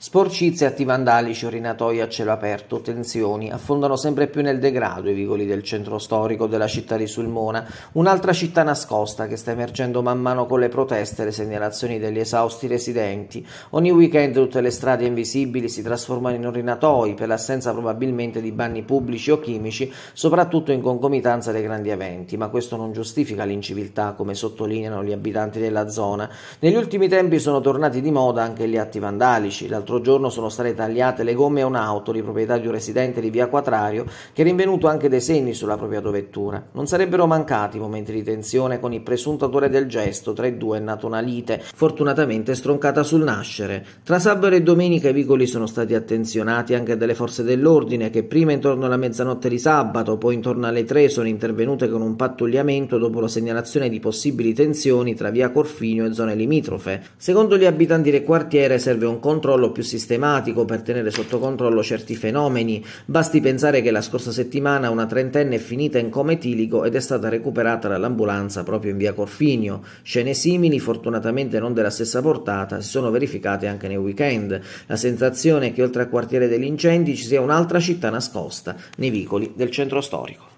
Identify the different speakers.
Speaker 1: Sporcizie, atti vandalici, orinatoi a cielo aperto, tensioni, affondano sempre più nel degrado i vicoli del centro storico della città di Sulmona, un'altra città nascosta che sta emergendo man mano con le proteste e le segnalazioni degli esausti residenti. Ogni weekend tutte le strade invisibili si trasformano in orinatoi per l'assenza probabilmente di bagni pubblici o chimici, soprattutto in concomitanza dei grandi eventi, ma questo non giustifica l'inciviltà come sottolineano gli abitanti della zona. Negli ultimi tempi sono tornati di moda anche gli atti vandalici, l'altro giorno sono state tagliate le gomme a un'auto di proprietà di un residente di via Quatrario che ha rinvenuto anche dei segni sulla propria dovettura. Non sarebbero mancati momenti di tensione con il presunto autore del gesto, tra i due è nata una lite, fortunatamente stroncata sul nascere. Tra sabato e domenica i vicoli sono stati attenzionati anche dalle forze dell'ordine che prima intorno alla mezzanotte di sabato, poi intorno alle tre sono intervenute con un pattugliamento dopo la segnalazione di possibili tensioni tra via Corfino e zone limitrofe. Secondo gli abitanti del quartiere serve un controllo più più sistematico per tenere sotto controllo certi fenomeni. Basti pensare che la scorsa settimana una trentenne è finita in coma etilico ed è stata recuperata dall'ambulanza proprio in via Corfinio. Scene simili, fortunatamente non della stessa portata, si sono verificate anche nei weekend. La sensazione è che oltre al quartiere degli incendi ci sia un'altra città nascosta, nei vicoli del centro storico.